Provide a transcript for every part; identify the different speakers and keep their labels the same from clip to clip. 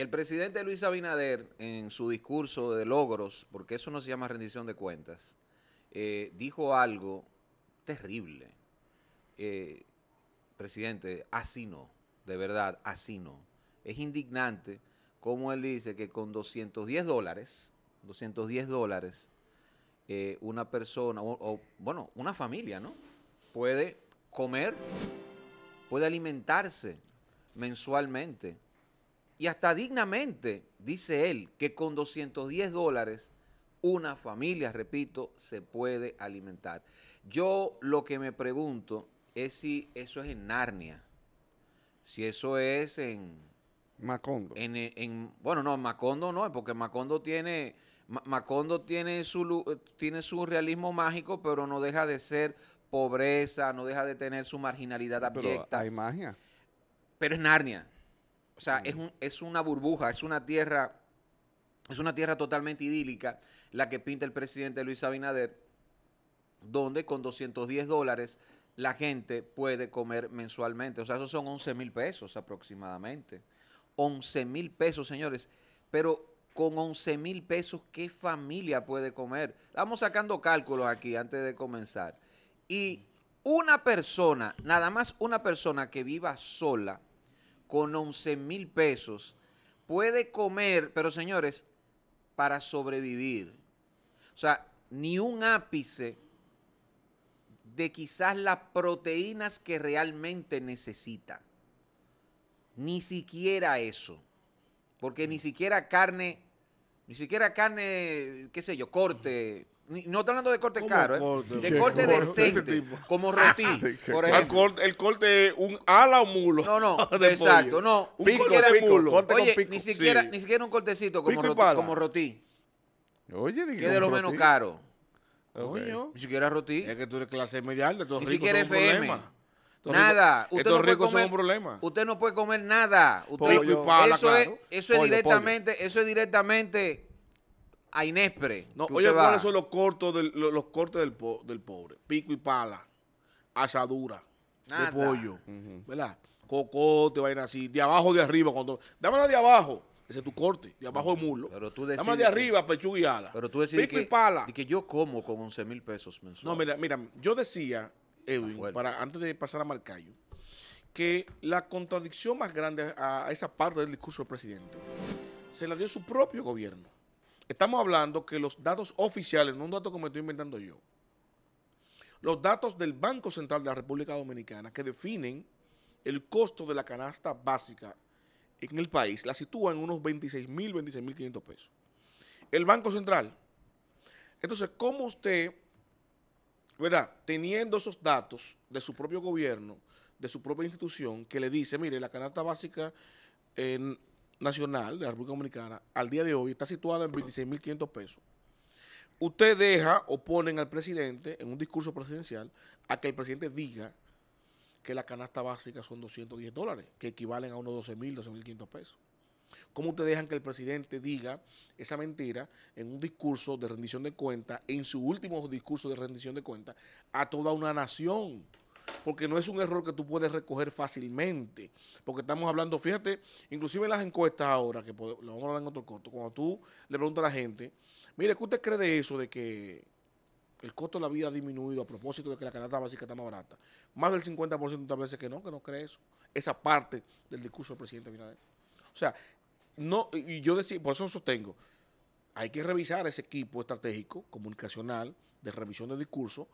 Speaker 1: El presidente Luis Abinader, en su discurso de logros, porque eso no se llama rendición de cuentas, eh, dijo algo terrible. Eh, presidente, así no, de verdad, así no. Es indignante cómo él dice que con 210 dólares, 210 dólares, eh, una persona, o, bueno, una familia, ¿no? Puede comer, puede alimentarse mensualmente y hasta dignamente, dice él, que con 210 dólares una familia, repito, se puede alimentar. Yo lo que me pregunto es si eso es en Narnia, si eso es en... Macondo. En, eh, bueno, no, Macondo no, porque Macondo tiene... Macondo tiene su, eh, tiene su realismo mágico, pero no deja de ser pobreza, no deja de tener su marginalidad pero
Speaker 2: Hay magia.
Speaker 1: Pero es Narnia. O sea, es, una burbuja, es una tierra, es una tierra totalmente idílica la que pinta el presidente Luis Abinader, donde con 210 dólares la gente puede comer mensualmente. O sea, esos son 11 mil pesos aproximadamente. 11 mil pesos, señores. Pero con 11 mil pesos, ¿qué familia puede comer? Estamos sacando cálculos aquí antes de comenzar. Y una persona, nada más una persona que viva sola, con 11 mil pesos puede comer, pero señores, para sobrevivir. O sea, ni un ápice de quizás las proteínas que realmente necesita. Ni siquiera eso. Porque ni siquiera carne ni siquiera carne, qué sé yo, corte. no está hablando de corte caro, ¿eh? de corte decente, como Rotí. Ah, por ejemplo. Ah,
Speaker 3: el corte, el un ala o mulo. No, no, exacto, no. Un pico, de pico, mulo. Oye, Ni, siquiera,
Speaker 1: un cortecito como, roti, como roti. Oye, que es de lo menos caro. Ni siquiera rotí. Es que tú eres clase medial media alta, tú Ni siquiera FM. Problema
Speaker 3: nada. no comer,
Speaker 1: Usted no puede comer nada. pala, eso, es, directamente, eso es directamente a Inéspre. No, oye, ¿cuáles son
Speaker 3: los cortos los, cortes del, del, pobre? Pico y pala, asadura de pollo, ¿verdad? Cocote, vaina así, de abajo, de arriba. Cuando, dámela de abajo. Ese es tu corte, de abajo el muslo. Pero tú de arriba, pechuga y ala. Pero tú decís Pico y pala. Y que yo como con 11 mil pesos mensuales. No, mira, mira, yo decía Edwin, para, antes de pasar a Marcayo, que la contradicción más grande a, esa parte del discurso del presidente se la dio su propio gobierno. Estamos hablando que los datos oficiales, no un dato que me estoy inventando yo, los datos del Banco Central de la República Dominicana que definen el costo de la canasta básica en el país, la sitúan en unos 26 mil, 26 mil pesos. El Banco Central. Entonces, ¿cómo usted ¿verdad? Teniendo esos datos de su propio gobierno, de su propia institución, que le dice, mire, la canasta básica eh, nacional de la República Dominicana al día de hoy está situada en 26.500 pesos. Usted deja o ponen al presidente en un discurso presidencial a que el presidente diga que la canasta básica son 210 dólares, que equivalen a unos 12.000, 12.500 pesos. ¿Cómo te dejan que el presidente diga esa mentira en un discurso de rendición de cuentas, en su último discurso de rendición de cuentas, a toda una nación? Porque no es un error que tú puedes recoger fácilmente. Porque estamos hablando, fíjate, inclusive en las encuestas ahora, que lo vamos a hablar en otro corto, cuando tú le preguntas a la gente, mire, ¿qué usted cree de eso, de que el costo de la vida ha disminuido a propósito de que la canasta básica está más barata. Más del 50% veces que no, que no cree eso. Esa parte del discurso del presidente O sea, no, y yo decía, por eso sostengo, hay que revisar ese equipo estratégico, comunicacional, de revisión de discurso,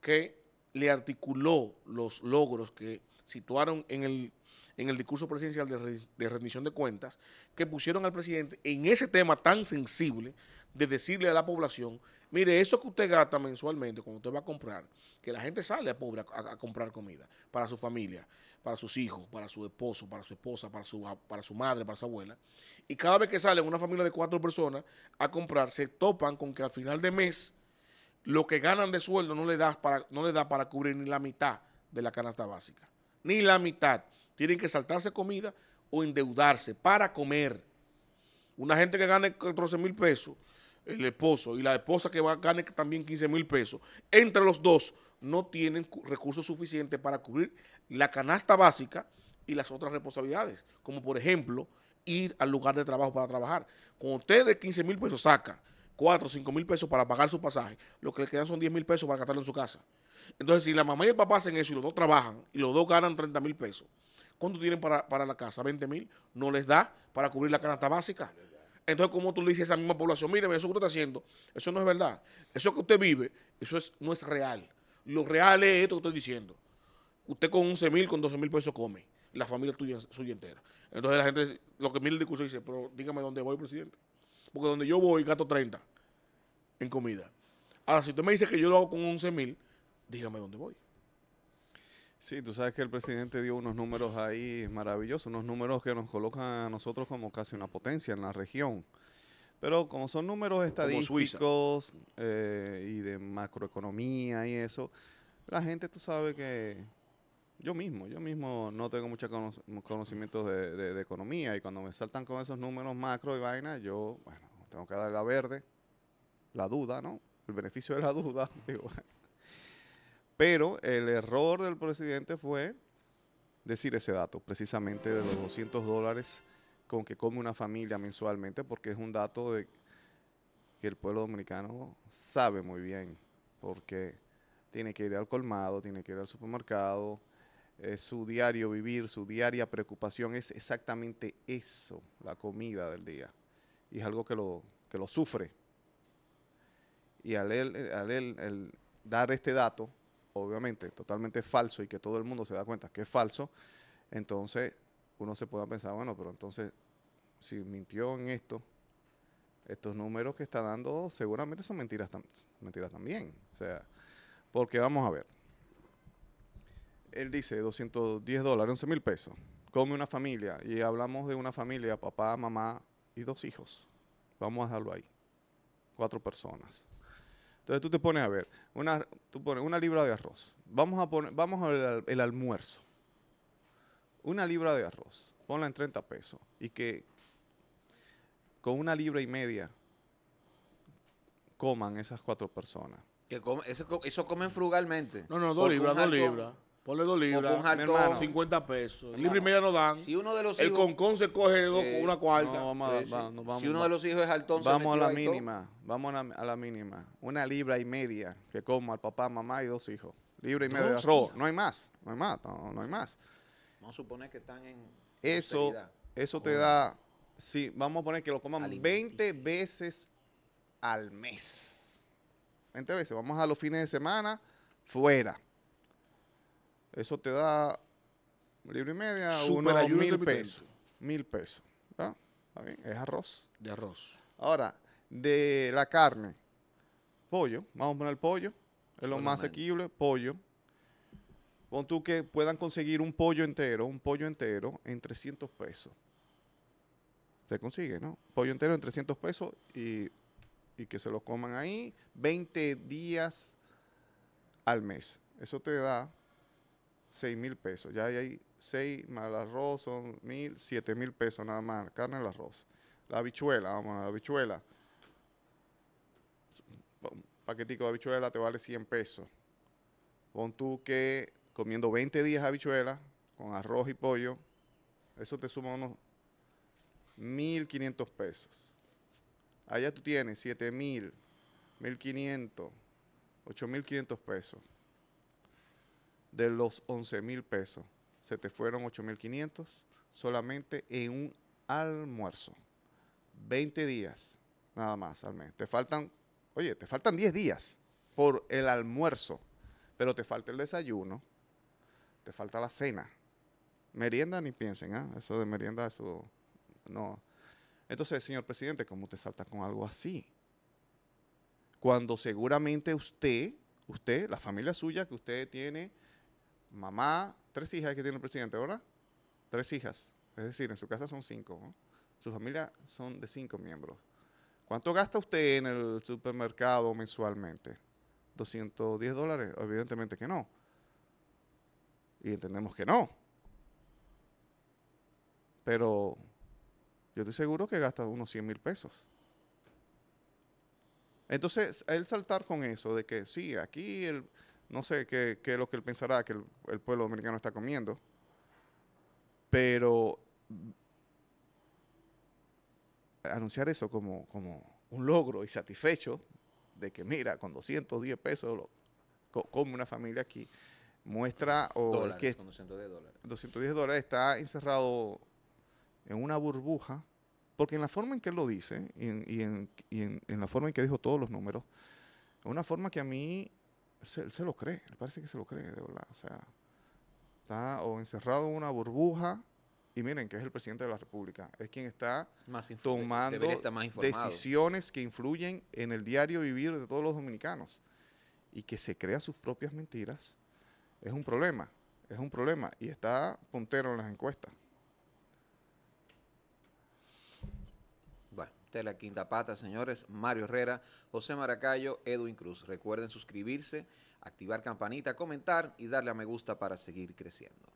Speaker 3: que le articuló los logros que situaron en el, en el discurso presidencial de, rendición de cuentas, que pusieron al presidente en ese tema tan sensible de decirle a la población, mire, eso que usted gasta mensualmente cuando usted va a comprar, que la gente sale a pobre a, comprar comida para su familia, para sus hijos, para su esposo, para su esposa, para su, para su madre, para su abuela, y cada vez que sale una familia de cuatro personas a comprar, se topan con que al final de mes lo que ganan de sueldo no le da para, no da para cubrir ni la mitad de la canasta básica. Ni la mitad. Tienen que saltarse comida o endeudarse para comer. Una gente que gane 14 mil pesos, el esposo, y la esposa que va, gane también 15 mil pesos, entre los dos no tienen recursos suficientes para cubrir la canasta básica y las otras responsabilidades, como por ejemplo ir al lugar de trabajo para trabajar. Cuando usted de 15 mil pesos saca 4 o 5 mil pesos para pagar su pasaje. Lo que le quedan son 10 mil pesos para gastarlo en su casa. Entonces, si la mamá y el papá hacen eso y los dos trabajan y los dos ganan 30 mil pesos, ¿cuánto tienen para, la casa? ¿20 mil? ¿No les da para cubrir la canasta básica? Entonces, como tú le dices a esa misma población, mire, eso que usted está haciendo, eso no es verdad. Eso que usted vive, eso es, no es real. Lo real es esto que estoy diciendo. Usted con 11 mil, con 12 mil pesos come. La familia tuya, suya entera. Entonces la gente, lo que mira el discurso dice, pero dígame dónde voy, presidente. Porque donde yo voy, gato 30 en comida. Ahora, si tú me dices que yo lo hago con 11.000, mil, dígame dónde voy.
Speaker 2: Sí, tú sabes que el presidente dio unos números ahí maravillosos, unos números que nos colocan a nosotros como casi una potencia en la región. Pero como son números estadísticos eh, y de macroeconomía y eso, la gente tú sabes que yo mismo, yo mismo no tengo muchos conocimientos de, de, economía y cuando me saltan con esos números macro y vaina, yo, bueno, tengo que dar la verde la duda, ¿no? El beneficio de la duda, Pero el error del presidente fue decir ese dato, precisamente de los 200 dólares con que come una familia mensualmente, porque es un dato que el pueblo dominicano sabe muy bien, porque tiene que ir al colmado, tiene que ir al supermercado, eh, su diario vivir, su diaria preocupación es exactamente eso, la comida del día. Y es algo que lo, que lo sufre. Y al eh, dar este dato, obviamente totalmente falso y que todo el mundo se da cuenta que es falso, entonces uno se puede pensar, bueno, pero entonces si mintió en esto, estos números que está dando seguramente son mentiras, mentiras también. O sea, porque vamos a ver. Él dice 210 dólares, 11 mil pesos. Come una familia. Y hablamos de una familia, papá, mamá y dos hijos. Vamos a dejarlo ahí. Cuatro personas. Entonces tú te pones a ver, una, tú pones una libra de arroz. Vamos a, poner, vamos a ver el, almuerzo. Una libra de arroz, ponla en 30 pesos. Y que con una libra y media coman esas cuatro personas.
Speaker 1: Que eso, comen frugalmente. No, no, dos libras, dos libras. Ponle dos libras,
Speaker 3: 50 pesos.
Speaker 2: libra y
Speaker 1: media
Speaker 3: no dan. uno
Speaker 2: de los el hijos, concón
Speaker 1: se coge una cuarta. si uno de
Speaker 2: los
Speaker 3: hijos es altón,
Speaker 1: vamos a la mínima.
Speaker 2: Vamos a la, mínima. Una libra y media que coma el papá, mamá y dos hijos. Libra y media No hay más. No hay más. No, hay más.
Speaker 1: Vamos a suponer que están en. Eso, eso te da.
Speaker 2: Sí, vamos a poner que lo coman 20 veces al mes. 20 veces. Vamos a los fines de semana fuera. Eso te da un libro y media, mil pesos. Mil pesos. ¿Está bien? Es arroz. De arroz. Ahora, de la carne, pollo. Vamos a poner pollo. Es lo más asequible, pollo. Pon tú que puedan conseguir un pollo entero, un pollo entero en 300 pesos. Se consigue, ¿no? Pollo entero en 300 pesos y, y que se lo coman ahí 20 días al mes. Eso te da 6 mil pesos. Ya hay 6 más el arroz, son mil, 7 mil pesos nada más. Carne el arroz. La habichuela, vamos a la habichuela. Un paquetico de habichuela te vale 100 pesos. Pon tú que comiendo 20 días habichuela con arroz y pollo, eso te suma unos 1.500 pesos. Allá tú tienes 7.000, 1.500, 8.500 pesos de los 11 mil pesos, se te fueron 8 mil 500 solamente en un almuerzo. 20 días nada más al mes. Te faltan, oye, te faltan 10 días por el almuerzo, pero te falta el desayuno, te falta la cena. Merienda ni piensen, ¿ah? Eso de merienda, eso no. Entonces, señor presidente, ¿cómo te salta con algo así? Cuando seguramente usted, usted, la familia suya que usted tiene, mamá, tres hijas que tiene el presidente, ¿verdad? Tres hijas. Es decir, en su casa son cinco. Su familia son de cinco miembros. ¿Cuánto gasta usted en el supermercado mensualmente? ¿210 dólares? Evidentemente que no. Y entendemos que no. Pero yo estoy seguro que gasta unos 100 mil pesos. Entonces, el saltar con eso de que sí, aquí el, no sé qué, es lo que él pensará que el, pueblo dominicano está comiendo, pero anunciar eso como, un logro y satisfecho de que mira, con 210 pesos lo, come una familia aquí, muestra o que con 210 dólares. 210 dólares está encerrado en una burbuja, porque en la forma en que él lo dice y, en, en, la forma en que dijo todos los números, una forma que a mí se, se, lo cree, parece que se lo cree, de verdad. O sea, está o encerrado en una burbuja. Y miren, que es el presidente de la República. Es quien está tomando decisiones que influyen en el diario vivir de todos los dominicanos. Y que se crea sus propias mentiras es un problema. Es un problema. Y está puntero en las encuestas.
Speaker 1: es la Quinta Pata, señores, Mario Herrera, José Maracayo, Edwin Cruz. Recuerden suscribirse, activar campanita, comentar y darle a me gusta para seguir creciendo.